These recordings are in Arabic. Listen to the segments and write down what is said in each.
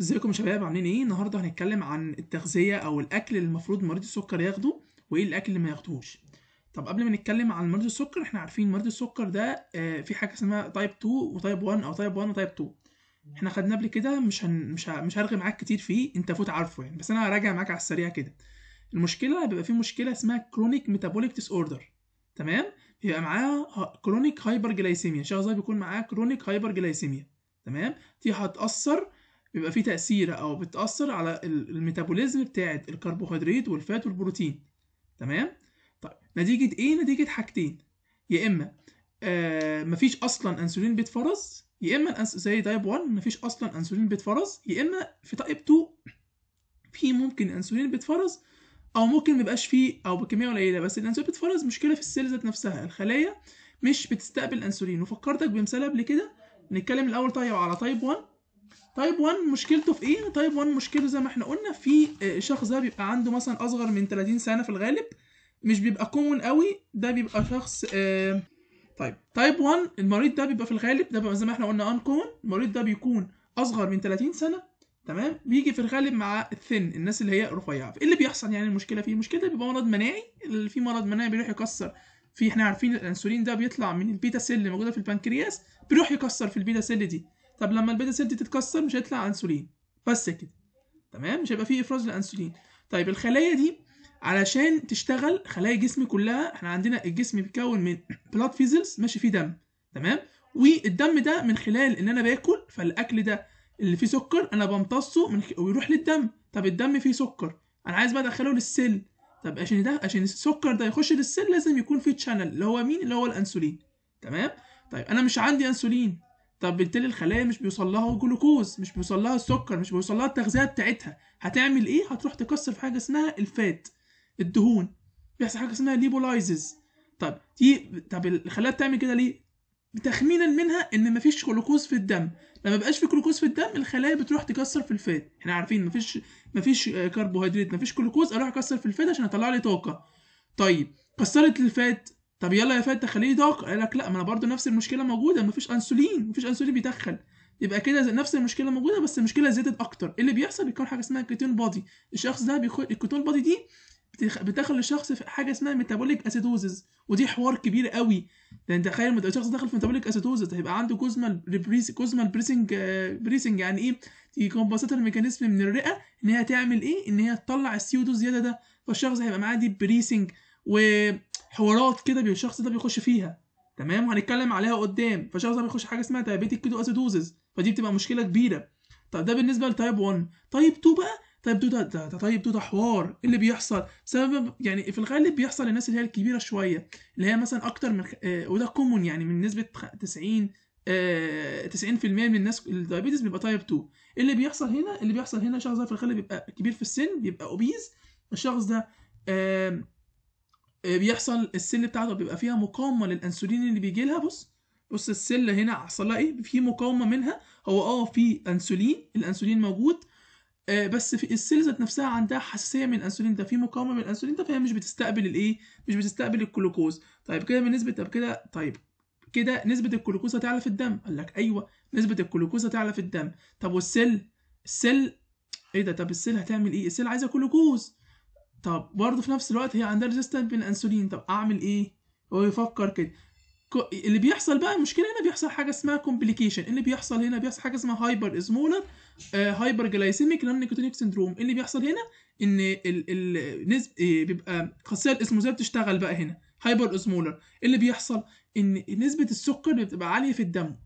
ازيكم يا شباب عاملين ايه النهارده هنتكلم عن التغذيه او الاكل اللي المفروض مريض السكر ياخده وايه الاكل اللي ما ياخدهوش طب قبل ما نتكلم عن مريض السكر احنا عارفين مريض السكر ده آه، في حاجه اسمها تايب 2 وتايب 1 او تايب 1 وتايب 2 احنا خدناه قبل كده مش هن... مش ه... مش هرغي معاك كتير فيه انت فوت عارفه يعني بس انا هراجع معاك على السريع كده المشكله بيبقى في مشكله اسمها كرونيك ميتابوليك ديس اوردر تمام يبقى معاه كرونيك هايبر جلايسيميا شخص ده بيكون معاه كرونيك هايبر جلايسيميا تمام دي هتاثر بيبقى فيه تأثير أو بتأثر على الميتابوليزم بتاعة الكربوهيدرات والفات والبروتين تمام؟ طيب نتيجة إيه؟ نتيجة حاجتين يا إما آه مفيش أصلا أنسولين بيتفرز يا إما زي تايب 1 مفيش أصلا أنسولين بيتفرز يا إما في تايب 2 في ممكن أنسولين بيتفرز أو ممكن ميبقاش فيه أو بكمية قليلة بس الأنسولين بيتفرز مشكلة في السيل ذات نفسها الخلايا مش بتستقبل أنسولين وفكرتك بمثال قبل كده نتكلم الأول طيب على تايب 1 تايب 1 مشكلته في ايه؟ تايب 1 مشكلته زي ما احنا قلنا في آه، شخص ده بيبقى عنده مثلا اصغر من 30 سنه في الغالب مش بيبقى كومون قوي ده بيبقى شخص آه طيب تايب 1 المريض ده بيبقى في الغالب ده بيبقى زي ما احنا قلنا ان كومون المريض ده بيكون اصغر من 30 سنه تمام بيجي في الغالب مع الثن الناس اللي هي رفيعه ايه اللي بيحصل يعني المشكله فيه المشكله بيبقى مرض مناعي اللي فيه مرض مناعي بيروح يكسر في احنا عارفين الانسولين ده بيطلع من البيتا سيل اللي موجوده في البنكرياس بيروح يكسر في البيتا سيل دي طب لما البيتا سيل دي تتكسر مش هيطلع انسولين بس كده تمام مش هيبقى في افراز للانسولين طيب الخلايا دي علشان تشتغل خلايا الجسم كلها احنا عندنا الجسم بيتكون من بلاد فيزلز ماشي فيه دم تمام والدم ده من خلال ان انا باكل فالاكل ده اللي فيه سكر انا بمتصه من خ... ويروح للدم طب الدم فيه سكر انا عايز بقى ادخله للسل طب عشان ده عشان السكر ده يخش للسل لازم يكون فيه تشانل اللي هو مين اللي هو الانسولين تمام طيب انا مش عندي انسولين طب بالتالي الخلايا مش بيوصل لها جلوكوز مش بيوصل لها السكر مش بيوصل لها التغذيه بتاعتها هتعمل ايه هتروح تكسر في حاجه اسمها الفات الدهون بيحصل حاجه اسمها ليبولايزز طب دي طب الخلايا بتعمل كده ليه تخمينا منها ان مفيش جلوكوز في الدم لما بقاش في جلوكوز في الدم الخلايا بتروح تكسر في الفات احنا عارفين مفيش مفيش كربوهيدرات مفيش جلوكوز اروح اكسر في الفات عشان اطلع لي طاقه طيب كسرت الفات طب يلا يا فهد خليه دق قال لك لا ما انا برضه نفس المشكله موجوده مفيش انسولين مفيش انسولين بيدخل يبقى كده نفس المشكله موجوده بس المشكله زادت اكتر إيه اللي بيحصل بيكون حاجه اسمها كيتون بادي الشخص ده بيخل الكيتون بادي دي بتدخل الشخص في حاجه اسمها ميتابوليك اسيدوزز ودي حوار كبير قوي لان يعني تخيل الشخص داخل في ميتابوليك اسيدوزز هيبقى عنده كوزمال بريس كوزمال بريسنج بريسنج يعني ايه دي كومبنسيتور ميكانيزم من الرئه ان هي تعمل ايه ان هي تطلع السيودو زياده ده فالشخص هيبقى معاه دي بريسنج و حوارات كده الشخص ده بيخش فيها تمام وهنتكلم عليها قدام فالشخص ده بيخش حاجه اسمها دايابيتيك كيتو اسيدوزز فدي بتبقى مشكله كبيره طب ده بالنسبه لتايب 1 تايب 2 بقى تايب 2 ده, ده, ده طيب 2 ده حوار إيه اللي بيحصل سبب يعني في الغالب بيحصل للناس اللي هي الكبيره شويه اللي هي مثلا اكتر من آه وده كومون يعني من نسبه 90 آه 90% من الناس الدايابيتس بيبقى تايب 2 اللي بيحصل هنا اللي بيحصل هنا الشخص ده في الغالب بيبقى كبير في السن بيبقى اوبيز الشخص ده آه آه، بيحصل السل بتاعته بيبقى فيها مقاومه للانسولين اللي بيجي لها بص بص السل هنا حصل لها ايه في مقاومه منها هو اه في انسولين الانسولين موجود آه، بس في السل ذات نفسها عندها حساسيه من الانسولين ده في مقاومه من الانسولين ده فهي مش بتستقبل الايه مش بتستقبل الجلوكوز طيب كده بالنسبه طب كده طيب كده نسبه الجلوكوز هتعلى في الدم قال لك ايوه نسبه الجلوكوز هتعلى في الدم طب والسيل السل ايه ده طب السل هتعمل ايه السل عايزه جلوكوز طب برضه في نفس الوقت هي عندها ريزيستنت بالانسولين طب اعمل ايه هو يفكر كده اللي بيحصل بقى المشكله هنا بيحصل حاجه اسمها كومبليكيشن اللي بيحصل هنا بيحصل حاجه اسمها هايبر ازمولر هايبر جلايسيميك نون نيكوتينيك سندروم اللي بيحصل هنا ان ال ال نسب آه، بيبقى خاصيه الاسموزيه بتشتغل بقى هنا هايبر ازمولر اللي بيحصل ان نسبه السكر بتبقى عاليه في الدم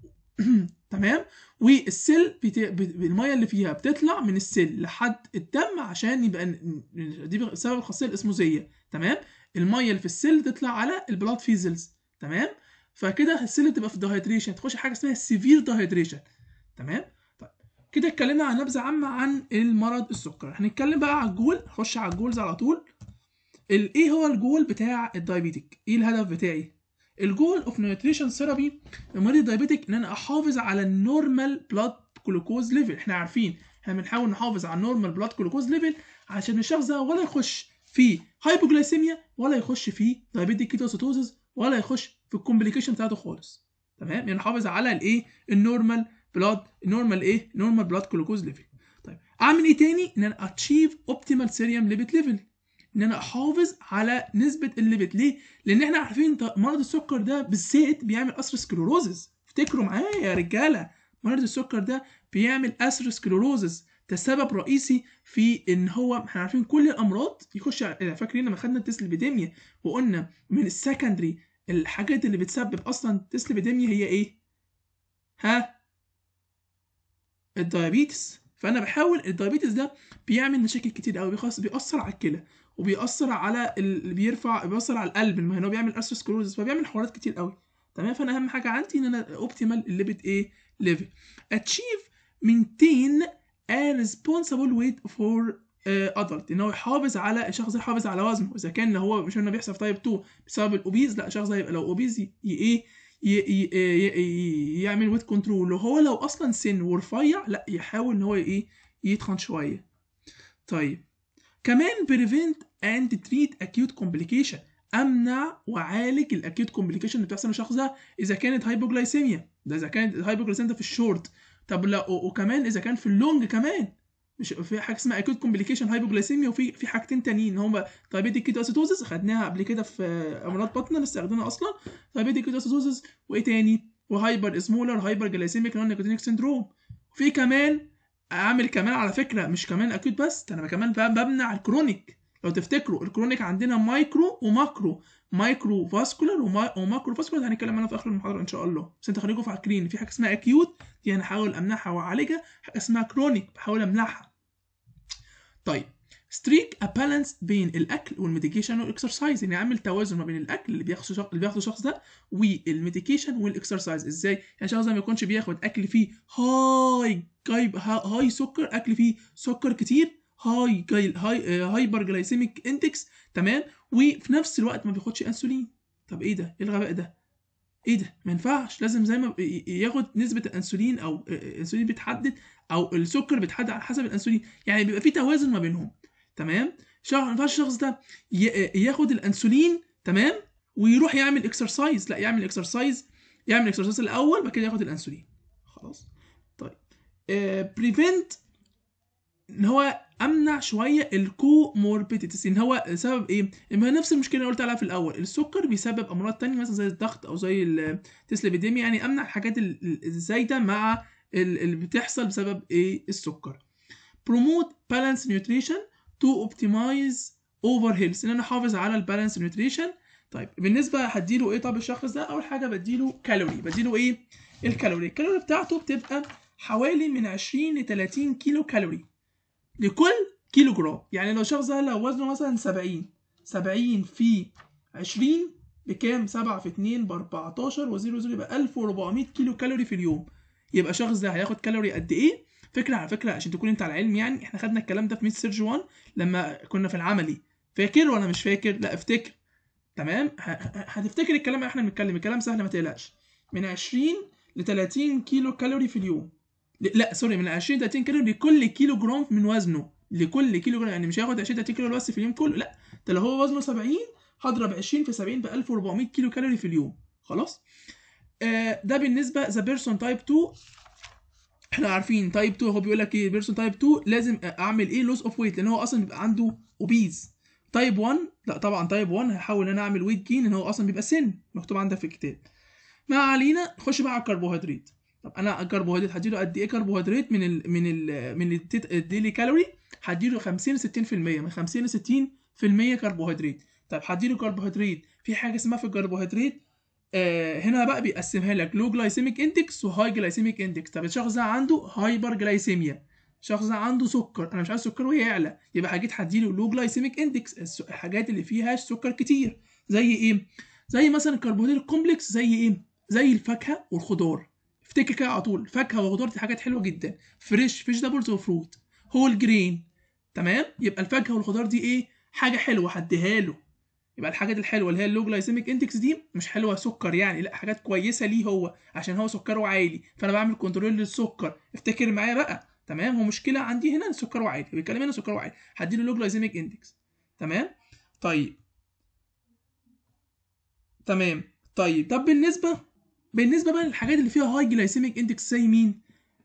تمام والسيل بت... الميه اللي فيها بتطلع من السيل لحد الدم عشان يبقى دي بسبب الخاصيه الاسموزيه تمام الميه اللي في السيل تطلع على البلاد فيزلز تمام فكده السيل تبقى في الدهيدريشن تخش حاجه اسمها سيفير دهيدريشن تمام طيب كده اتكلمنا عن نبذه عامه عن المرض السكر هنتكلم بقى على الجول خش على الجولز على طول ايه هو الجول بتاع الدايبيتيك ايه الهدف بتاعي الجول اوف نيوتريشن ثيرابي المريض الدايابيتيك ان انا احافظ على النورمال بلاد جلوكوز ليفل احنا عارفين احنا بنحاول نحافظ على النورمال بلاد جلوكوز ليفل عشان الشخص ده ولا يخش في هايبوجلايسيميا ولا يخش في دايبيتك كيتوسيتوزس ولا يخش في الكومبليكيشن بتاعته خالص تمام يعني نحافظ على الايه النورمال بلاد النورمال ايه نورمال بلاد جلوكوز ليفل طيب اعمل ايه تاني ان انا اتشيف اوبتيمال سيريم ليفل ان انا احافظ على نسبه الليبت ليه؟ لان احنا عارفين مرض السكر ده بالذات بيعمل قصر سكلوروزز افتكروا معايا يا رجاله مرض السكر ده بيعمل قصر سكلوروزز ده سبب رئيسي في ان هو احنا عارفين كل الامراض يخش فاكرين لما خدنا التسليبيديميا وقلنا من السكندري الحاجات اللي بتسبب اصلا التسليبيديميا هي ايه؟ ها؟ الديابيتس فانا بحاول الديابيتس ده بيعمل مشاكل كتير قوي بيأثر على الكلى وبيأثر على اللي بيرفع بيأثر على القلب ما هو بيعمل اثيروسكلوزس فبيعمل حوارات كتير قوي تمام فانا اهم حاجه عندي ان انا اوبتيمال الليبت ايه ليفل اتشيف مينتين a ريسبونسبل ويت فور ادلت ان هو يحافظ على الشخص ده يحافظ على وزنه اذا كان هو مش انه بيحصل في تايب 2 بسبب الاوبيز لا الشخص ده لو اوبيز إيه،, ايه يعمل ويت كنترول وهو لو اصلا سن ورفيع لا يحاول ان هو ايه يتخن شويه طيب كمان بريفنت اند تريت اكيوت كومبليكيشن امنع واعالج الاكيوت كومبليكيشن اللي بتحصل للشخص ده اذا كانت هايبوجلايسيميا ده اذا كانت هايبوجلايسيميا ده في الشورت طب لا وكمان اذا كان في اللونج كمان مش في حاجه اسمها اكيوت كومبليكيشن هايبوجلايسيميا وفي في حاجتين تانيين هما دايابيتيك كيتواسيتوزس خدناها قبل كده في امراض بطنه لسه واخدينها اصلا دايابيتيك كيتواسيتوزس وايه تاني وهايبر سمولر هايبر جلايسيميك نون نيكوتينيك سندروم في كمان اعمل كمان على فكره مش كمان اكيوت بس ده انا كمان بمنع الكرونيك لو تفتكروا الكرونيك عندنا مايكرو وماكرو مايكرو فاسكولار وماكرو فاسكولار هنتكلم عنها في اخر المحاضره ان شاء الله بس انت خليكم فاكرين في حاجه اسمها اكيوت دي انا هحاول امنعها واعالجها حاجه اسمها كرونيك بحاول امنعها طيب ستريك بالانس بين الاكل والميديكيشن والاكسرسايز يعني اعمل توازن ما بين الاكل اللي بياخده شخ... اللي بياخده الشخص ده والميديكيشن والاكسرسايز ازاي يعني الشخص ده ما يكونش بياخد اكل فيه هاي جايب هاي سكر اكل فيه سكر كتير هاي جاي هاي هايبر جلايسيميك اندكس تمام وفي نفس الوقت ما بياخدش انسولين طب ايه ده ايه الغباء ده ايه ده ما ينفعش لازم زي ما ياخد نسبه الانسولين او الانسولين آه، آه، بتحدد او السكر بتحدد على حسب الانسولين يعني بيبقى في توازن ما بينهم تمام ما ينفعش الشخص ده ياخد الانسولين تمام ويروح يعمل اكسرسايز لا يعمل اكسرسايز يعمل اكسرسايز الاول بعد كده ياخد الانسولين خلاص طيب بريفنت آه، ان هو امنع شويه الكو موربيديتيز ان هو سبب ايه ما هي نفس المشكله اللي قلت عليها في الاول السكر بيسبب امراض تانية مثلا زي الضغط او زي التسليبيديميا يعني امنع الحاجات الزايده مع اللي بتحصل بسبب ايه السكر بروموت بالانس نيوتريشن تو اوبتمايز اوفر هيلث ان انا احافظ على البالانس نيوتريشن طيب بالنسبه هديله ايه طب الشخص ده اول حاجه بديله كالوري بديله ايه الكالوري الكالوري بتاعته بتبقى حوالي من 20 ل 30 كيلو كالوري لكل كيلو جرام يعني لو الشخص ده لو وزنه مثلا 70 70 في 20 بكام 7 في 2 ب 14 و 0 يبقى 1400 كيلو كالوري في اليوم يبقى شخص ده هياخد كالوري قد ايه فكره على فكره عشان تكون انت على علم يعني احنا خدنا الكلام ده في ميد سيرج 1 لما كنا في العملي فاكر ولا مش فاكر لا افتكر تمام هتفتكر الكلام اللي احنا بنتكلم الكلام سهل ما تقلقش من 20 ل 30 كيلو كالوري في اليوم لا سوري من 20 ل 30 كالوري لكل كيلو جرام من وزنه لكل كيلو جرام يعني مش هياخد 20 30 كيلو بس في اليوم كله لا ده لو هو وزنه 70 هضرب 20 في 70 ب 1400 كيلو كالوري في اليوم خلاص آه ده بالنسبه ذا بيرسون تايب 2 احنا عارفين تايب 2 هو بيقول لك ايه بيرسون تايب 2 لازم اعمل ايه لوس اوف ويت لان هو اصلا بيبقى عنده اوبيز تايب 1 لا طبعا تايب 1 هحاول ان انا اعمل ويت جين ان هو اصلا بيبقى سن مكتوب عندك في الكتاب ما علينا نخش بقى على الكربوهيدرات طب انا الكربوهيدرات هديله قد ايه كربوهيدرات من الـ من الـ من الديلي كالوري هديله 50 ل 60% من 50 ل 60% كربوهيدرات طب هديله كربوهيدرات في حاجه اسمها في الكربوهيدرات آه، هنا بقى بيقسمها لك لو جلايسيميك اندكس وهاي جلايسيميك اندكس طب الشخص ده عنده هايبر جلايسيميا شخص ده عنده سكر انا مش عايز سكره يعلى يبقى حاجات هديله لو جلايسيميك اندكس الحاجات اللي فيها سكر كتير زي ايه زي مثلا الكربوهيدرات الكومبلكس زي ايه زي الفاكهه والخضار افتكر كده على طول فاكهه وخضار دي حاجات حلوه جدا فريش فيجيتابلز وفروت هول جرين تمام يبقى الفاكهه والخضار دي ايه حاجه حلوه هديها له يبقى الحاجات الحلوه اللي هي اللو جلايسيميك اندكس دي مش حلوه سكر يعني لا حاجات كويسه ليه هو عشان هو سكره عالي فانا بعمل كنترول للسكر افتكر معايا بقى تمام هو مشكله عندي هنا سكره عالي بيتكلم هنا سكره عالي هديله لو جلايسيميك اندكس تمام طيب تمام طيب طب بالنسبه بالنسبه بقى للحاجات اللي فيها هاي جلايسيميك اندكس زي مين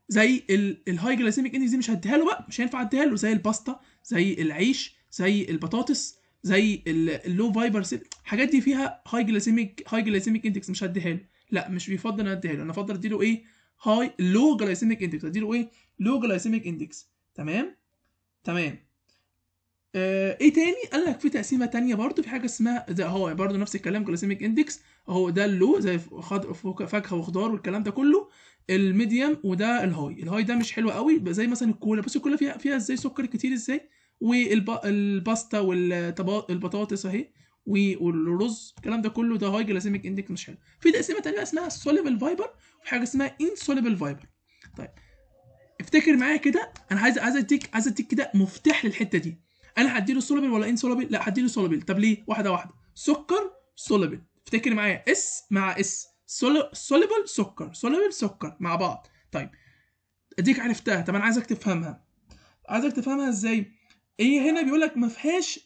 زي الهاي جلايسيميك اندكس دي مش هديها له بقى مش هينفع اديها له زي الباستا زي العيش زي البطاطس زي اللو فايبر سيل الحاجات دي فيها هاي جلايسيميك هاي جلايسيميك اندكس مش هديها له لا مش بيفضل ان اديها له انا افضل اديله ايه هاي لو جلايسيميك اندكس اديله ايه لو جلايسيميك اندكس تمام تمام آه ايه تاني قال لك في تقسيمه تانية برضو في حاجه اسمها ده هو برضو نفس الكلام جلايسيميك اندكس هو ده اللو زي فاكهه وخضار والكلام ده كله الميديم وده الهاي الهاي ده مش حلو قوي زي مثلا الكولا بس الكولا فيها فيها ازاي سكر كتير ازاي والباستا والبطاطس اهي والرز الكلام ده كله ده هاي جلاسيميك اندكس مش حلو في تقسيمه ثانيه اسمها سوليبل فايبر وفي حاجه اسمها انسوليبل فايبر طيب افتكر معايا كده انا عايز عايز اديك عايز اديك كده مفتاح للحته دي انا هديله سوليبل ولا انسوليبل لا هديله سوليبل طب ليه واحده واحده سكر سوليبل افتكر معايا اس مع اس سوليبل سكر سوليبل سكر مع بعض طيب اديك عرفتها طب انا عايزك تفهمها عايزك تفهمها ازاي ايه هنا بيقول لك ما فيهاش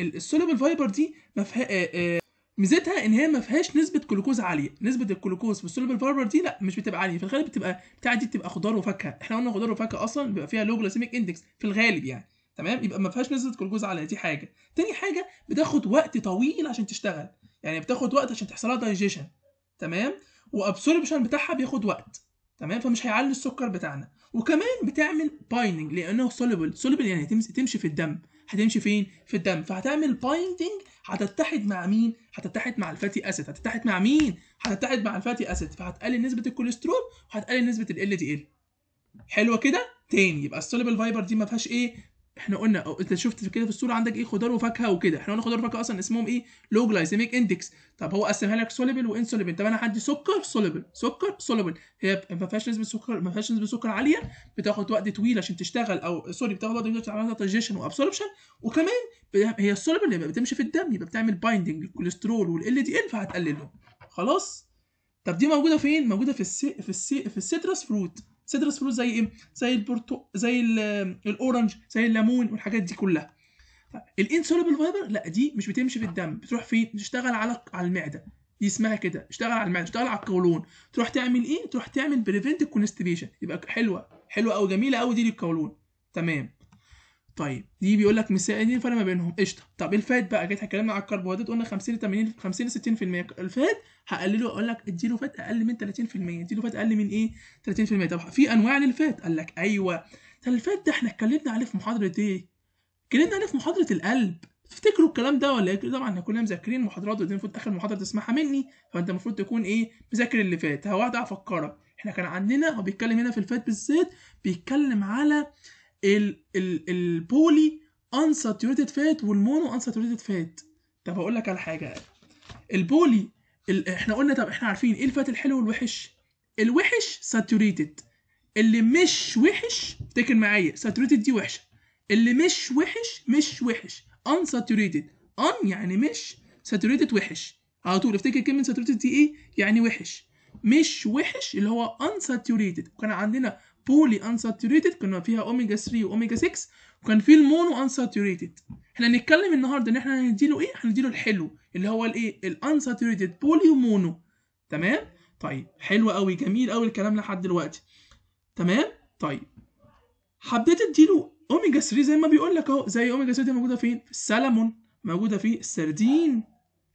السولوبل فايبر دي ما فيها ميزتها ان هي ما فيهاش نسبه جلوكوز عاليه نسبه الجلوكوز في السولوبل فايبر دي لا مش بتبقى عاليه في الغالب بتبقى بتاع دي بتبقى خضار وفاكهه احنا قلنا خضار وفاكهه اصلا بيبقى فيها لو جلاسيميك اندكس في الغالب يعني تمام يبقى ما فيهاش نسبه جلوكوز عاليه دي حاجه تاني حاجه بتاخد وقت طويل عشان تشتغل يعني بتاخد وقت عشان تحصل لها دايجيشن تمام وابسوربشن بتاعها بياخد وقت تمام فمش هيعلي السكر بتاعنا وكمان بتعمل بايندنج لانه سوليبل سوليبل يعني تمشي في الدم هتمشي فين في الدم فهتعمل بايندنج هتتحد مع مين هتتحد مع الفاتي اسيد هتتحد مع مين هتتحد مع الفاتي اسيد فهتقلل نسبه الكوليسترول وهتقلل نسبه ال دي ال حلوه كده تاني يبقى السوليبل فايبر دي ما فيهاش ايه احنا قلنا انت شفت كده في الصوره عندك ايه خضار وفاكهه وكده احنا قلنا خضار وفاكهه اصلا اسمهم ايه لو جلايسيميك اندكس طب هو قسمها لك سوليبل وانسوليبل طب انا عندي سكر سوليبل سكر سوليبل هي ما فيهاش نسبه سكر ما فيهاش نسبه سكر عاليه بتاخد وقت طويل عشان تشتغل او سوري بتاخد وقت طويل عشان تعمل دايجيشن وابسوربشن وكمان هي السوليبل يبقى بتمشي في الدم يبقى بتعمل بايندنج للكوليسترول والال دي ال فهتقللهم خلاص طب دي موجوده فين موجوده في السي في السي في السيترس فروت سيدرس فروت زي ايه زي البرتو زي الاورنج زي الليمون والحاجات دي كلها الانسولبل فايبر لا دي مش بتمشي في الدم بتروح فين تشتغل على على المعده دي اسمها كده اشتغل على المعده اشتغل على القولون تروح تعمل ايه تروح تعمل بريفنت الكونستيبيشن يبقى حلوه حلوه قوي جميله قوي دي للقولون تمام طيب دي بيقول لك مثال إيه دي الفرق ما بينهم قشطه طب إيه الفات بقى جيت اتكلمنا على الكربوهيدرات قلنا 50 ل 80 50 ل 60% الفات هقلله اقول لك اديله فات اقل من 30% اديله فات اقل من ايه 30% طب في انواع للفات قال لك ايوه ده الفات ده احنا اتكلمنا عليه في محاضره ايه اتكلمنا عليه في محاضره القلب تفتكروا الكلام ده ولا ايه طبعا احنا كلنا مذاكرين محاضرات ودي المفروض اخر محاضره تسمعها مني فانت المفروض تكون ايه مذاكر اللي فات هقعد افكرك احنا كان عندنا هو بيتكلم هنا في الفات بالذات بيتكلم على البولي انساتوريتد فات والمونو انساتوريتد فات طب هقول لك على حاجه البولي ال... احنا قلنا طب احنا عارفين ايه الفات الحلو والوحش الوحش ساتوريتد اللي مش وحش افتكر معايا ساتوريتد دي وحشه اللي مش وحش مش وحش ان ساتوريتد ان يعني مش ساتوريتد وحش على طول افتكر كلمه ساتوريتد دي ايه يعني وحش مش وحش اللي هو ان ساتوريتد وكان عندنا بولي unsaturated كنا فيها اوميجا 3 واوميجا 6 وكان في المونو unsaturated احنا هنتكلم النهارده ان احنا هنديله ايه هنديله الحلو اللي هو الايه الانساتوريتد بولي ومونو تمام طيب حلو قوي جميل قوي الكلام لحد دلوقتي تمام طيب حبيت اديله اوميجا 3 زي ما بيقول لك اهو زي اوميجا 3 دي موجوده فين في السلمون موجوده في السردين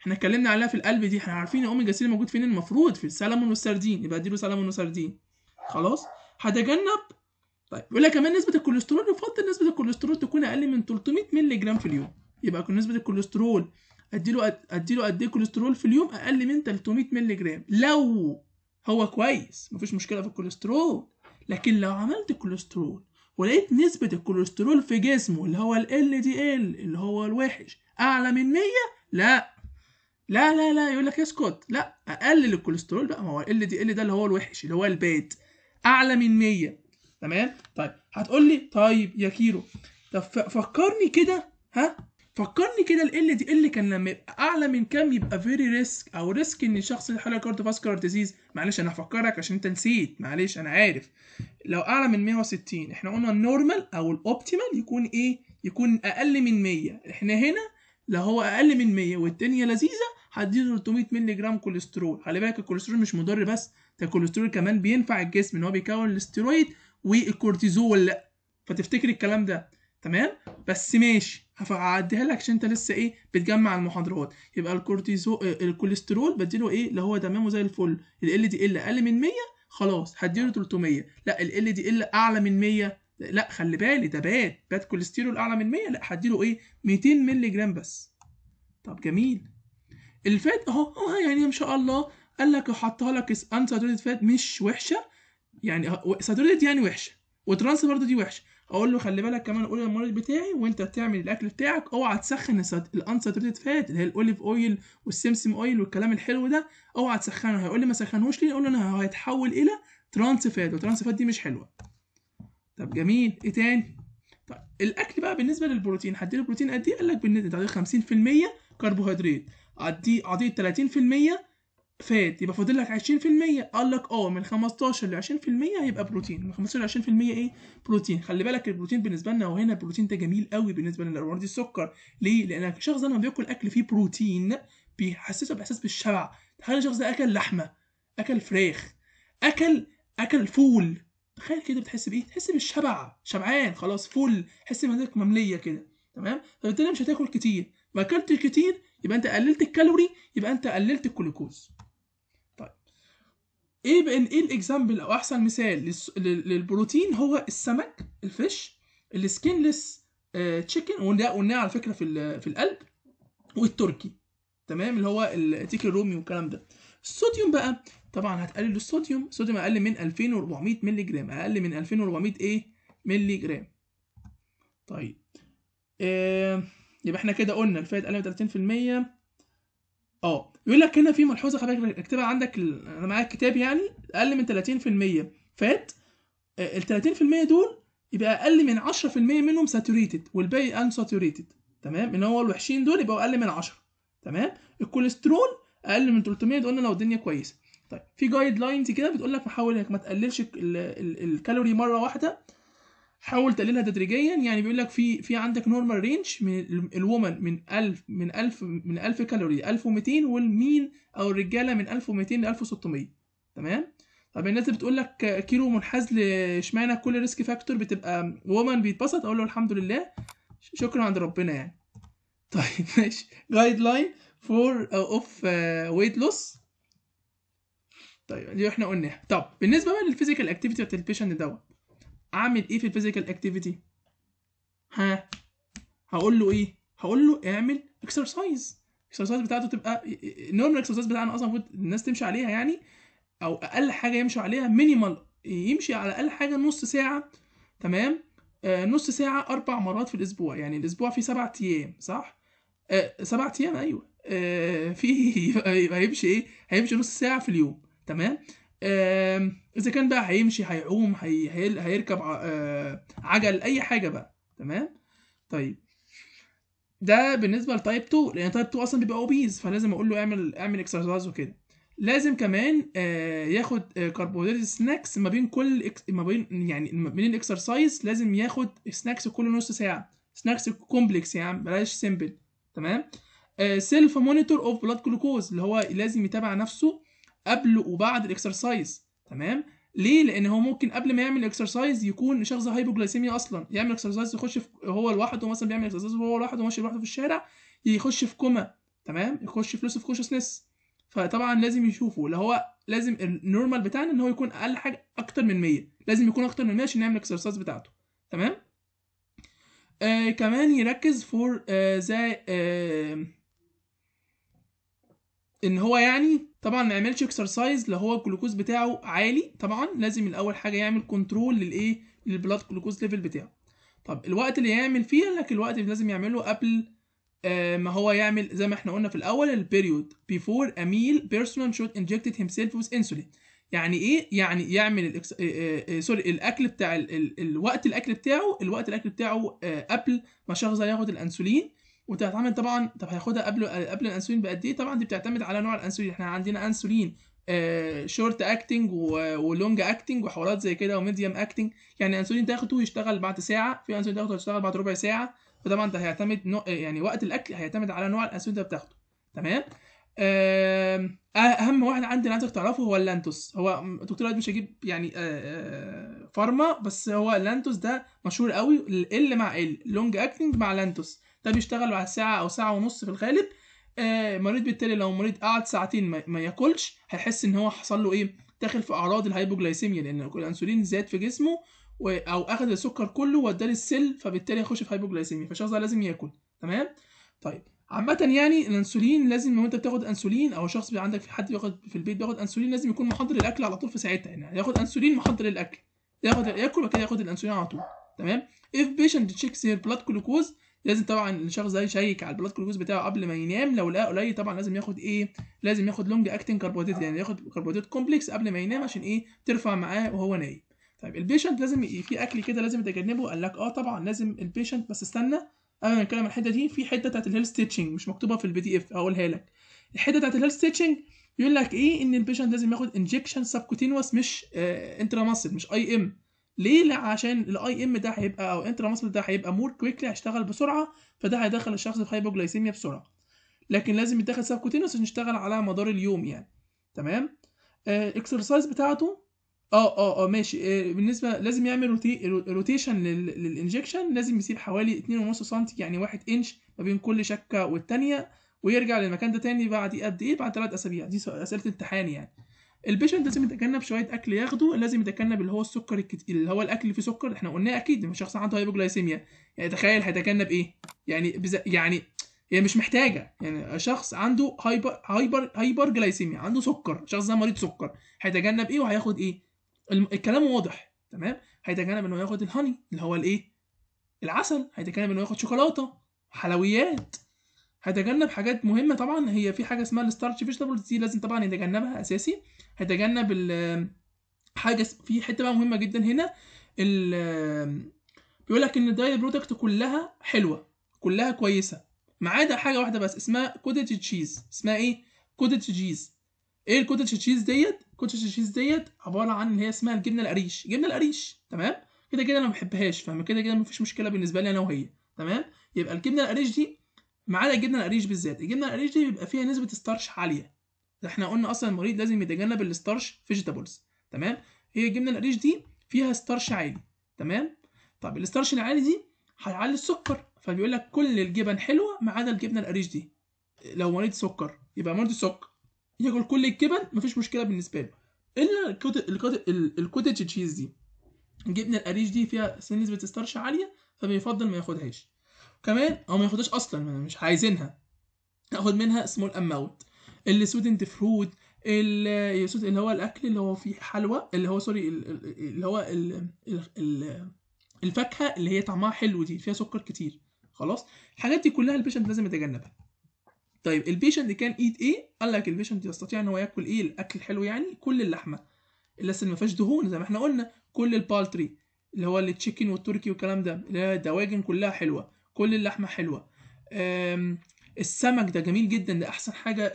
احنا اتكلمنا عليها في القلب دي احنا عارفين اوميجا 3 موجود فين المفروض في السلمون والسردين يبقى اديله سلمون وسردين خلاص هتجنب طيب يقول لك كمان نسبه الكوليسترول يفضل نسبه الكوليسترول تكون اقل من 300 مللي جرام في اليوم يبقى نسبه الكوليسترول اديله اديله قد ايه كوليسترول في اليوم اقل من 300 مللي جرام لو هو كويس مفيش مشكله في الكوليسترول لكن لو عملت كوليسترول ولقيت نسبة الكوليسترول في جسمه اللي هو ال ال دي ال اللي هو الوحش أعلى من 100 لا لا لا لا يقول لك اسكت لا أقلل الكوليسترول بقى ما هو ال دي ال ده اللي هو الوحش اللي هو الباد اعلى من 100 تمام طيب هتقول لي طيب يا كيلو طب فكرني كده ها فكرني كده ال دي ال كان لما يبقى اعلى من كام يبقى فيري ريسك او ريسك ان الشخص اللي حاله فاسكولار ديزيز معلش انا هفكرك عشان انت نسيت معلش انا عارف لو اعلى من 160 احنا قلنا النورمال او الاوبتيمال يكون ايه يكون اقل من 100 احنا هنا لو هو اقل من 100 والدنيا لذيذه هديله 300 مللي جرام كوليسترول خلي بالك الكوليسترول مش مضر بس ده الكوليسترول كمان بينفع الجسم ان هو بيكون الاسترويد والكورتيزول فتفتكر الكلام ده تمام بس ماشي هعديها لك عشان انت لسه ايه بتجمع المحاضرات يبقى الكورتيزول الكوليسترول بديله ايه اللي هو تمام وزي الفل ال ال دي ال اقل من 100 خلاص هديله 300 لا ال دي ال اعلى من 100 لا خلي بالي ده باد باد كوليسترول اعلى من 100 لا هديله ايه 200 مللي جرام بس طب جميل الفات اهو اهو يعني ما شاء الله قال لك حطها لك ان فات مش وحشه يعني ساتوريتد يعني وحشه وترانس برضه دي وحشه اقول له خلي بالك كمان اقول للمريض بتاعي وانت بتعمل الاكل بتاعك اوعى تسخن الان فات اللي هي الاوليف اويل والسمسم اويل والكلام الحلو ده اوعى تسخنه هيقول لي ما سخنهوش ليه اقول له انا هيتحول الى ترانس فات وترانس فات دي مش حلوه طب جميل ايه تاني طب الاكل بقى بالنسبه للبروتين هديله البروتين قد ايه قال لك بالنسبه 50% كربوهيدرات اعطيه اعطيه 30% فات يبقى فاضل لك 20% قال لك اه من 15 ل 20% هيبقى بروتين من 15 ل 20% ايه بروتين خلي بالك البروتين بالنسبه لنا وهنا البروتين ده جميل قوي بالنسبه دي السكر ليه لان الشخص ده لما بياكل اكل فيه بروتين بيحسسه باحساس بالشبع تخيل شخص ده اكل لحمه اكل فراخ اكل اكل فول تخيل كده بتحس بايه تحس بالشبع شبعان خلاص فول تحس معدتك ممليه كده تمام فبالتالي مش هتاكل كتير ما اكلتش كتير يبقى انت قللت الكالوري يبقى انت قللت الجلوكوز طيب ايه بقى ايه الاكزامبل او احسن مثال للبروتين هو السمك الفيش السكينلس تشيكن آه، وقلناه على فكره في في القلب والتركي تمام اللي هو التيك الرومي والكلام ده الصوديوم بقى طبعا هتقلل الصوديوم الصوديوم اقل من 2400 مللي جرام اقل من 2400 ايه مللي جرام طيب آه يبقى احنا كده قلنا اقل قل 30% اه يقول لك هنا في ملحوظه حضرتك اكتبها عندك ال... انا معايا الكتاب يعني اقل من 30% فات آه، ال 30% دول يبقى اقل من 10% منهم ساتوريتد والباقي ان ساتوريتد تمام ان هو الوحشين دول يبقوا اقل من 10 تمام الكوليسترول اقل من 300 قلنا لو الدنيا كويسه طيب في جايد لاينز كده بتقول لك ما حاول انك ما تقللش الكالوري مره واحده حاول تقللها تدريجيا يعني بيقول لك في في عندك نورمال رينج من الومن من 1000 من 1000 من 1000 كالوري 1200 والمين او الرجاله من 1200 ل 1600 تمام طب الناس بتقول لك كيلو منحاز لشمعنا كل ريسك فاكتور بتبقى وومن بيتبسط اقول له الحمد لله شكرا عند ربنا يعني طيب ماشي جايد لاين فور اوف ويت لوس طيب دي احنا قلناها طب بالنسبه بقى للفيزيكال اكتيفيتي بتاعت البيشنت دوت اعمل ايه في الفيزيكال اكتيفيتي ها هقول له ايه هقول له اعمل اكسرسايز الاكسرسايز بتاعته تبقى نورمال الاكسرسايز بتاعنا اصلا المفروض الناس تمشي عليها يعني او اقل حاجه يمشوا عليها مينيمال يمشي على اقل حاجه نص ساعه تمام آه نص ساعه اربع مرات في الاسبوع يعني الاسبوع فيه سبع ايام صح آه سبع ايام ايوه آه في يبقى هيمشي ايه هيمشي نص ساعه في اليوم تمام اذا كان بقى هيمشي هيعوم هيركب آه، عجل اي حاجه بقى تمام طيب ده بالنسبه لتايب 2 لان تايب 2 اصلا بيبقى اوبيز فلازم اقول له اعمل اعمل اكسرسايز وكده لازم كمان آه، ياخد كربوهيدرات آه، سناكس ما بين كل ما بين يعني ما بين الاكسرسايز لازم ياخد سناكس كل نص ساعه سناكس كومبلكس يعني بلاش سيمبل تمام سيلف مونيتور اوف بلاد جلوكوز اللي هو لازم يتابع نفسه قبل وبعد الاكسرسايز تمام ليه لان هو ممكن قبل ما يعمل اكسرسايز يكون شخص هايبوجلايسيميا اصلا يعمل اكسرسايز يخش في هو لوحده مثلا بيعمل اكسرسايز وهو لوحده ماشي لوحده في الشارع يخش في كوما تمام يخش في لوس اوف كونشسنس فطبعا لازم يشوفوا اللي هو لازم النورمال بتاعنا ان هو يكون اقل حاجه اكتر من 100 لازم يكون اكتر من 100 عشان نعمل اكسرسايز بتاعته تمام آه كمان يركز فور ذا آه, آه، ان هو يعني طبعا ما يعملش اكسرسايز لو هو الجلوكوز بتاعه عالي طبعا لازم الاول حاجه يعمل كنترول للايه للبلاد جلوكوز ليفل بتاعه طب الوقت اللي يعمل فيه لك الوقت اللي لازم يعمله قبل آه ما هو يعمل زي ما احنا قلنا في الاول البيريود بيفور a meal شوت should هيم himself with insulin يعني ايه يعني يعمل سوري آه، آه، آه، الاكل بتاع الوقت الاكل بتاعه الوقت الاكل بتاعه قبل ما شخص ياخد الانسولين وتعتمد طبعا طب هياخدها قبل قبل الانسولين بقد ايه طبعا دي بتعتمد على نوع الانسولين احنا عندنا انسولين شورت اكتنج ولونج اكتنج وحوارات زي كده وميديوم اكتنج يعني انسولين تاخده يشتغل بعد ساعه في انسولين تاخده يشتغل بعد ربع ساعه فطبعا ده هيعتمد نوع يعني وقت الاكل هيعتمد على نوع الانسولين ده بتاخده تمام آه، اهم واحد عندي لازم عايزك تعرفه هو اللانتوس هو دكتور مش هجيب يعني آه، آه، فارما بس هو اللانتوس ده مشهور قوي ال مع ال لونج اكتنج مع لانتوس ده بيشتغل بعد ساعه او ساعه ونص في الغالب المريض آه، بالتالي لو المريض قعد ساعتين ما, ياكلش هيحس ان هو حصل له ايه داخل في اعراض الهايبوجلايسيميا لان الانسولين زاد في جسمه او اخذ السكر كله واداه للسل فبالتالي هيخش في هايبوجلايسيميا فالشخص ده لازم ياكل تمام طيب عامة يعني الانسولين لازم لو انت بتاخد انسولين او شخص عندك في حد بياخد في البيت بياخد انسولين لازم يكون محضر الاكل على طول في ساعتها يعني ياخد انسولين محضر الاكل ياخد ياكل وبعد كده ياخد الانسولين على طول تمام if patient checks her blood glucose لازم طبعا الشخص ده يشيك على البلاد جلوكوز بتاعه قبل ما ينام لو لقاه قليل طبعا لازم ياخد ايه لازم ياخد لونج اكتنج كربوهيدرات يعني ياخد كربوهيدرات كومبلكس قبل ما ينام عشان ايه ترفع معاه وهو نايم طيب البيشنت لازم في اكل كده لازم تجنبه قال لك اه طبعا لازم البيشنت بس استنى قبل ما نتكلم عن الحته دي في حته بتاعت الهيل ستيتشنج مش مكتوبه في البي دي اف هقولها لك الحته بتاعت الهيل ستيتشنج يقول لك ايه ان البيشنت لازم ياخد انجكشن سبكوتينوس مش آه ماسل مش اي ام ليه؟ لا عشان الاي ام ده هيبقى او انترا ماسل ده هيبقى مور كويكلي هيشتغل بسرعه فده هيدخل الشخص في هايبوجلايسيميا بسرعه لكن لازم يتاخد سبكوتينوس عشان يشتغل على مدار اليوم يعني تمام الاكسرسايز آه، بتاعته اه اه اه ماشي آه بالنسبه لازم يعمل روتي روتيشن للانجكشن لازم يسيب حوالي 2.5 سم يعني 1 انش ما بين كل شكه والتانيه ويرجع للمكان ده تاني بعد قد ايه بعد 3 اسابيع دي اسئله امتحان يعني البيشنت لازم يتجنب شويه اكل ياخده لازم يتجنب اللي هو السكر الكت... اللي هو الاكل اللي فيه سكر احنا قلناه اكيد ما شخص عنده هايبوجلايسيميا يعني تخيل هيتجنب ايه يعني بز... يعني هي يعني مش محتاجه يعني شخص عنده هايبر هايبر هايبر جلايسيميا عنده سكر شخص ده مريض سكر هيتجنب ايه وهياخد ايه الكلام واضح تمام هيتجنب انه ياخد الهاني اللي هو الايه العسل هيتجنب انه ياخد شوكولاته حلويات هيتجنب حاجات مهمه طبعا هي في حاجه اسمها الستارتش فيجيتابلز دي لازم طبعا يتجنبها اساسي هيتجنب حاجه في حته بقى مهمه جدا هنا بيقول لك ان الدايت برودكت كلها حلوه كلها كويسه ما عدا حاجه واحده بس اسمها كوتج تشيز اسمها ايه كوتج تشيز ايه الكوتج تشيز ديت كوتج تشيز ديت عباره عن ان هي اسمها الجبنه القريش جبنه القريش تمام كده كده انا ما بحبهاش فاهم كده كده مفيش مشكله بالنسبه لي انا وهي تمام يبقى الجبنه القريش دي ما عدا الجبنه القريش بالذات الجبنه القريش دي بيبقى فيها نسبه ستارش عاليه احنا قلنا اصلا المريض لازم يتجنب الستارش فيجيتابلز تمام هي الجبنه القريش دي فيها ستارش عالي تمام طب الستارش العالي دي هيعلي السكر فبيقول لك كل الجبن حلوه ما عدا الجبنه القريش دي لو مريض سكر يبقى مريض سكر ياكل كل الجبن مفيش مشكله بالنسبه له الا الكوتج تشيز دي الجبنه القريش دي فيها نسبه ستارش عاليه فبيفضل ما ياخدهاش كمان او ما ياخدهاش اصلا مش عايزينها ناخد منها سمول اماونت سودنت فرود اللي هو الاكل اللي هو فيه حلوى اللي هو سوري اللي هو الفاكهه اللي هي طعمها حلو دي فيها سكر كتير خلاص الحاجات دي كلها البيشنت لازم يتجنبها طيب البيشنت كان ايت ايه قال لك البيشنت يستطيع ان هو ياكل ايه الاكل الحلو يعني كل اللحمه اللي ما فيهاش دهون زي ما احنا قلنا كل البالتري اللي هو التشيكن والتركي والكلام ده اللي هي الدواجن كلها حلوه كل اللحمه حلوه السمك ده جميل جدا ده احسن حاجه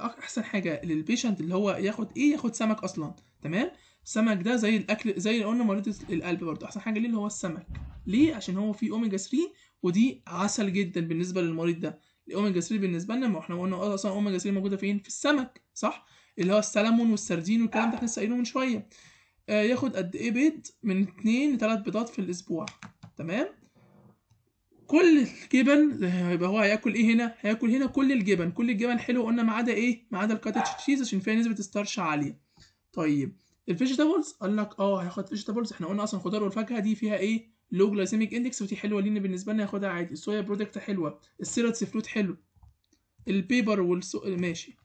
احسن حاجه للبيشنت اللي هو ياخد ايه ياخد سمك اصلا تمام السمك ده زي الاكل زي اللي قلنا مريض القلب برضه احسن حاجه ليه اللي هو السمك ليه عشان هو فيه اوميجا 3 ودي عسل جدا بالنسبه للمريض ده الاوميجا 3 بالنسبه لنا ما احنا قلنا آه، اصلا اوميجا 3 موجوده فين في السمك صح اللي هو السلمون والسردين والكلام ده احنا لسه من شويه آه ياخد قد ايه بيض من 2 ل 3 بيضات في الاسبوع تمام كل الجبن هيبقى هو هياكل ايه هنا هياكل هنا كل الجبن كل الجبن حلو قلنا ما عدا ايه ما عدا الكاتش تشيز عشان فيها نسبه ستارش عاليه طيب الفيجيتابلز قال لك اه هياخد فيجيتابلز احنا قلنا اصلا الخضار والفاكهه دي فيها ايه لو جلايسيميك اندكس ودي حلوه لينا بالنسبه لنا هياخدها عادي الصويا برودكت حلوه السيرتس فروت حلو البيبر والسو ماشي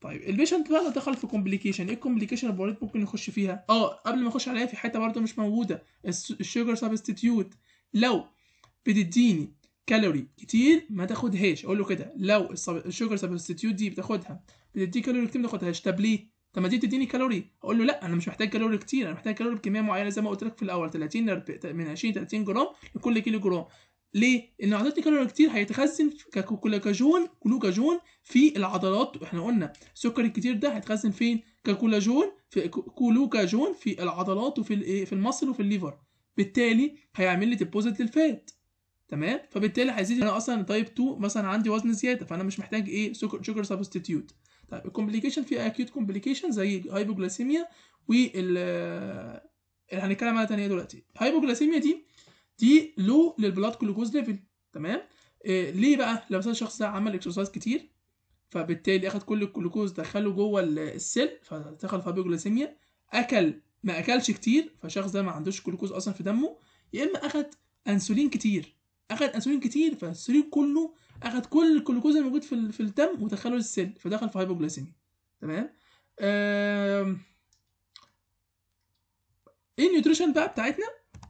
طيب البيشنت بقى دخل في كومبليكيشن ايه الكومبليكيشن اللي ممكن يخش فيها اه قبل ما اخش عليها في حته برده مش موجوده الشوجر سبستيتيوت لو بتديني كالوري كتير ما تاخدهاش اقول له كده لو الشوجر سبستيتيوت دي بتاخدها بتديك كالوري كتير ما تاخدهاش طب ليه طب ما دي بتديني كالوري اقول له لا انا مش محتاج كالوري كتير انا محتاج كالوري بكميه معينه زي ما قلت لك في الاول 30 من 20 30 جرام لكل كيلو جرام ليه؟ لان عطيتني كالوري كتير هيتخزن ككولاجون جلوكاجون في العضلات احنا قلنا السكر الكتير ده هيتخزن فين؟ ككولاجون في جلوكاجون في العضلات وفي إيه، في المصل وفي الليفر بالتالي هيعمل لي ديبوزيت للفات تمام فبالتالي هيزيد انا اصلا تايب 2 مثلا عندي وزن زياده فانا مش محتاج ايه شوكر سبستيتيوت طيب الكومبليكيشن في اكيوت كومبليكيشن زي هايبوجلاسيميا وال آه، هنتكلم عنها تانية دلوقتي الهايبوجلاسيميا دي دي لو للبلاد جلوكوز ليفل تمام إيه ليه بقى لو مثلا الشخص ده عمل اكسرسايز كتير فبالتالي اخد كل الجلوكوز دخله جوه السيل فدخل في هايبوجلاسيميا اكل ما اكلش كتير فالشخص ده ما عندوش جلوكوز اصلا في دمه يا اما اخد انسولين كتير اخذ انسولين كتير فالسرير كله اخذ كل الجلوكوز الموجود في في الدم ودخله للسل فدخل في هايبوجلايسيميا تمام ايه النيوتريشن بقى بتاعتنا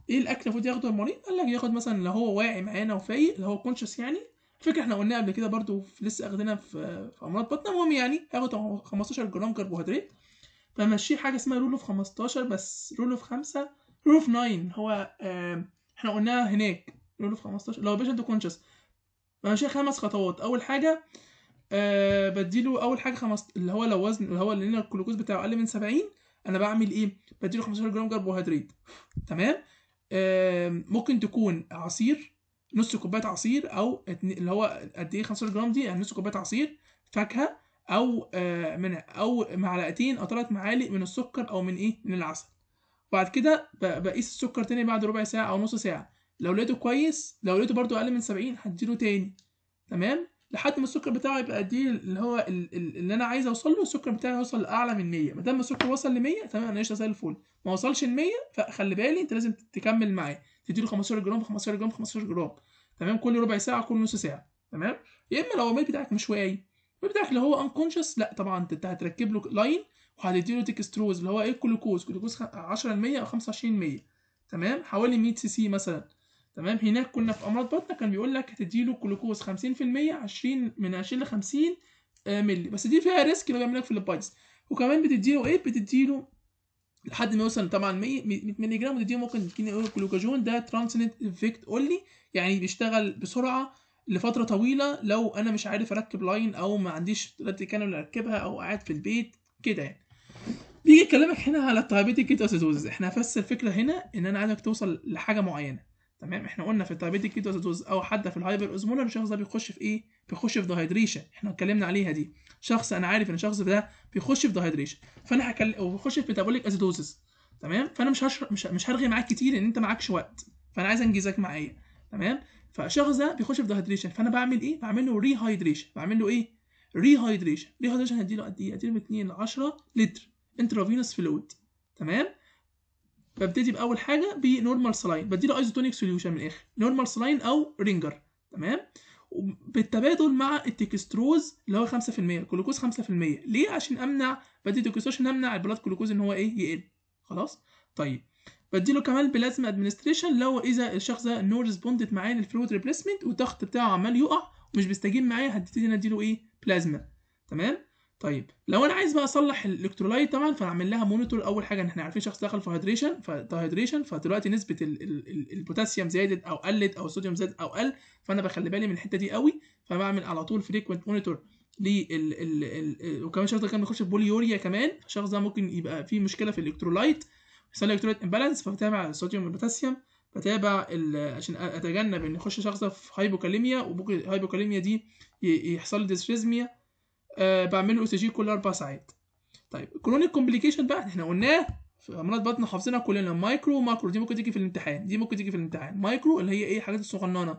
ايه الاكل المفروض ياخده المريض قال لك ياخد مثلا لو هو واعي معانا وفايق اللي هو كونشس يعني فكرة احنا قلناها قبل كده برضو لسه اخدنا في, في امراض بطنه المهم يعني هياخد 15 جرام كربوهيدرات فمشي حاجه اسمها رول اوف 15 بس رول اوف 5 رول اوف 9 هو احنا قلناها هناك لولو في 15 لو بيشنت كونشس ماشي خمس خطوات اول حاجه أه بديله اول حاجه خمس اللي هو لو وزن اللي هو اللي الجلوكوز بتاعه اقل من 70 انا بعمل ايه بديله 15 جرام كربوهيدرات تمام أه ممكن تكون عصير نص كوبايه عصير او اللي هو قد ايه 15 جرام دي يعني نص كوبايه عصير فاكهه او آه من او معلقتين او ثلاث معالق من السكر او من ايه من العسل وبعد كده بقيس السكر تاني بعد ربع ساعه او نص ساعه لو لقيته كويس لو لقيته برضو اقل من 70 هديله تاني تمام لحد ما السكر بتاعه يبقى دي إيه اللي هو اللي انا عايز اوصل له السكر بتاعي يوصل لاعلى من 100 ما دام السكر وصل ل 100 تمام انا قشطه زي الفل ما وصلش ل 100 فخلي بالي انت لازم تكمل معاه تديله 15 جرام 15 جرام 15 جرام تمام كل ربع ساعه كل نص ساعه تمام يا اما لو الميل بتاعك مش واعي الميل بتاعك اللي هو انكونشس لا طبعا انت هتركب له لاين وهتديله تكستروز اللي هو ايه الجلوكوز جلوكوز 10% او 25% تمام حوالي 100 سي سي مثلا تمام هناك كنا في امراض بطن كان بيقول لك هتديله جلوكوز 50% 20 من 20 ل 50 مللي بس دي فيها ريسك لو بيعمل لك في الليبايدز وكمان بتديله ايه بتديله لحد ما يوصل طبعا 100 مللي جرام وتديله ممكن إيه؟ جلوكوجون ده ترانسنت افكت اونلي يعني بيشتغل بسرعه لفتره طويله لو انا مش عارف اركب لاين او ما عنديش كانولا اركبها او قاعد في البيت كده يعني بيجي كلامك هنا على التهابيتيك كيتوسيدوز احنا بس الفكره هنا ان انا عايزك توصل لحاجه معينه تمام احنا قلنا في التايبيتيك كيتوزيدوز او حتى في الهايبر اوزمولر الشخص ده بيخش في ايه بيخش في دهيدريشن احنا اتكلمنا عليها دي شخص انا عارف ان الشخص ده بيخش في دهيدريشن فانا هكلم وبيخش في ميتابوليك اسيدوزيس تمام فانا مش هشر... مش, مش هرغي معاك كتير ان انت معكش وقت فانا عايز انجزك معايا تمام فالشخص ده بيخش في دهيدريشن فانا بعمل ايه بعمل له ريهايدريشن بعمل له ايه ريهايدريشن ريهايدريشن له قد ايه له من 2 ل 10 لتر انترافينوس فلويد تمام ببتدي باول حاجه بنورمال سلاين بديله ايزوتونيك سوليوشن من الاخر نورمال سلاين او رينجر تمام بالتبادل مع التكستروز اللي هو 5% الجلوكوز 5% ليه عشان امنع بدي التكستروز عشان امنع البلاد جلوكوز ان هو ايه يقل خلاص طيب بديله كمان بلازما ادمنستريشن لو اذا الشخص ده نو ريسبوندت معايا للفلويد ريبليسمنت والضغط بتاعه عمال يقع ومش بيستجيب معايا هبتدي اديله ايه بلازما تمام طيب لو انا عايز بقى اصلح الالكترولايت طبعا فاعمل لها مونيتور اول حاجه ان احنا عارفين شخص دخل في هايدريشن فهايدريشن فدلوقتي نسبه البوتاسيوم زادت او قلت او الصوديوم زاد او قل فانا بخلي بالي من الحته دي قوي فبعمل على طول فريكوينت مونيتور لل وكمان الشخص ده كان بيخش في بوليوريا كمان الشخص ده ممكن يبقى فيه مشكله في الالكترولايت يحصل له الكترولايت امبالانس فبتابع الصوديوم والبوتاسيوم بتابع عشان اتجنب ان يخش شخص ده في هايبوكاليميا وممكن الهايبوكاليميا دي يحصل له ديسفيزميا آه، بعمل له اس جي كل اربع ساعات طيب كرونيك كومبليكيشن بقى احنا قلناه في امراض بطن حافظينها كلنا مايكرو وماكرو دي ممكن تيجي في الامتحان دي ممكن تيجي في الامتحان مايكرو اللي هي ايه الحاجات الصغننه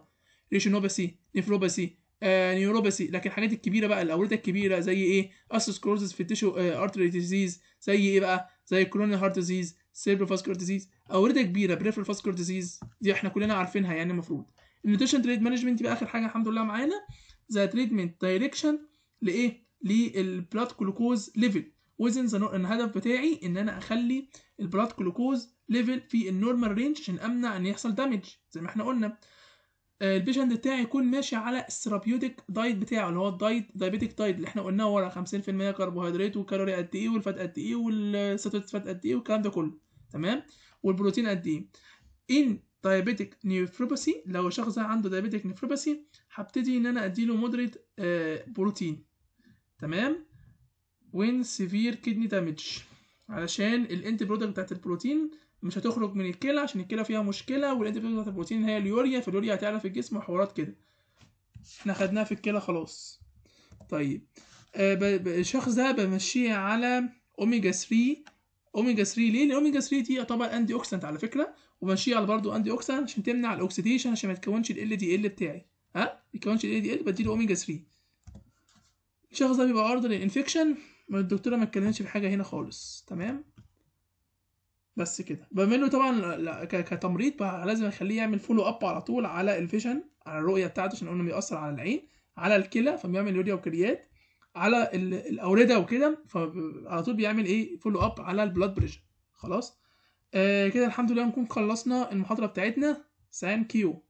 ريشنوباسي نيفروباسي آه نيوروباسي لكن الحاجات الكبيره بقى الاورده الكبيره زي ايه اسوسكلوزس في التيشو آه ارتري ديزيز زي ايه بقى زي كرونيك هارت ديزيز سيربرو فاسكولار ديزيز اورده كبيره بريفرال فاسكولار ديزيز دي احنا كلنا عارفينها يعني المفروض النيوتريشن تريد مانجمنت بقى اخر حاجه الحمد لله معانا ذا تريتمنت دايركشن لايه للبلات جلوكوز ليفل وزن الهدف بتاعي ان انا اخلي البلات جلوكوز ليفل في النورمال رينج عشان امنع ان يحصل دامج زي ما احنا قلنا آه، البيشنت بتاعي يكون ماشي على الثيرابيوتيك دايت بتاعه اللي هو الدايت دايبيتيك دايت اللي احنا قلناه ورا 50% كربوهيدرات وكالوري قد ايه والفات قد ايه والساتوريت فات قد ايه والكلام ده كله تمام والبروتين قد ايه ان دايابيتيك نيفروباسي لو شخص عنده دايابيتيك نيفروباسي هبتدي ان انا اديله مودريت آه، بروتين تمام وين سيفير كدني دامج علشان الانت برودكت بتاعت البروتين مش هتخرج من الكلى عشان الكلى فيها مشكله والانت برودكت بتاعت البروتين هي اليوريا فاليوريا هتعلى في الجسم وحوارات كده احنا خدناها في الكلى خلاص طيب آه، الشخص ده بمشيه على اوميجا 3 اوميجا 3 ليه؟ لان اوميجا 3 دي يعتبر انتي اوكسيدنت على فكره وبمشيه على برضه انتي اوكسيدنت عشان تمنع الاكسيديشن عشان ما يتكونش ال دي ال بتاعي ها؟ ما يتكونش ال دي ال بديله اوميجا 3 الشخص ده بيبقى عرضة للانفكشن الدكتورة ما اتكلمتش في حاجة هنا خالص تمام بس كده له طبعا كتمريض بقى لازم اخليه يعمل فولو اب على طول على الفيجن على الرؤيه بتاعته عشان قلنا بيأثر على العين على الكلى فبيعمل يوريا وكريات على الاورده وكده فعلى طول بيعمل ايه فولو اب على البلاد بريشر خلاص آه كده الحمد لله نكون خلصنا المحاضره بتاعتنا سان كيو